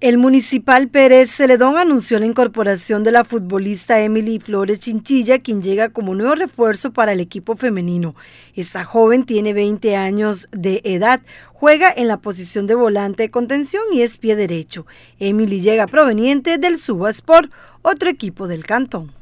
El municipal Pérez Celedón anunció la incorporación de la futbolista Emily Flores Chinchilla, quien llega como nuevo refuerzo para el equipo femenino. Esta joven tiene 20 años de edad, juega en la posición de volante de contención y es pie derecho. Emily llega proveniente del Subasport, otro equipo del cantón.